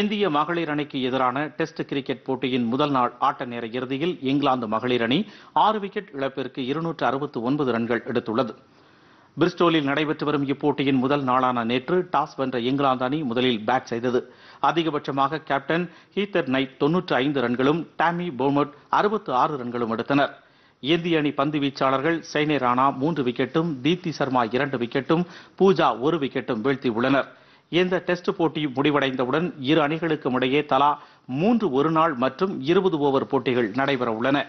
இந்திய மகளிர் அணிக்கு எதிரான டெஸ்ட் கிரிக்கெட் போட்டியின் முதல் நாள் ஆட்ட நேர இறுதியில் இங்கிலாந்து மகளிர் அணி ஆறு விக்கெட் இழப்பிற்கு இருநூற்று அறுபத்து ஒன்பது ரன்கள் எடுத்துள்ளது பிரிஸ்டோலில் நடைபெற்று வரும் இப்போட்டியின் முதல் நாளான நேற்று டாஸ் வென்ற இங்கிலாந்து அணி முதலில் பேட் செய்தது அதிகபட்சமாக கேப்டன் ஹீத்தர் நைட் தொன்னூற்று ஐந்து ரன்களும் டாமி போமட் அறுபத்து ஆறு ரன்களும் எடுத்தனர் இந்திய அணி பந்து வீச்சாளர்கள் சைனே ராணா மூன்று விக்கெட்டும் தீப்தி சர்மா இரண்டு விக்கெட்டும் பூஜா ஒரு விக்கெட்டும் வீழ்த்தியுள்ளனர் இந்த டெஸ்ட் போட்டி முடிவடைந்தவுடன் இரு அணிகளுக்கும் இடையே தலா மூன்று ஒருநாள் மற்றும் இருபது ஓவர் போட்டிகள் நடைபெற உள்ளன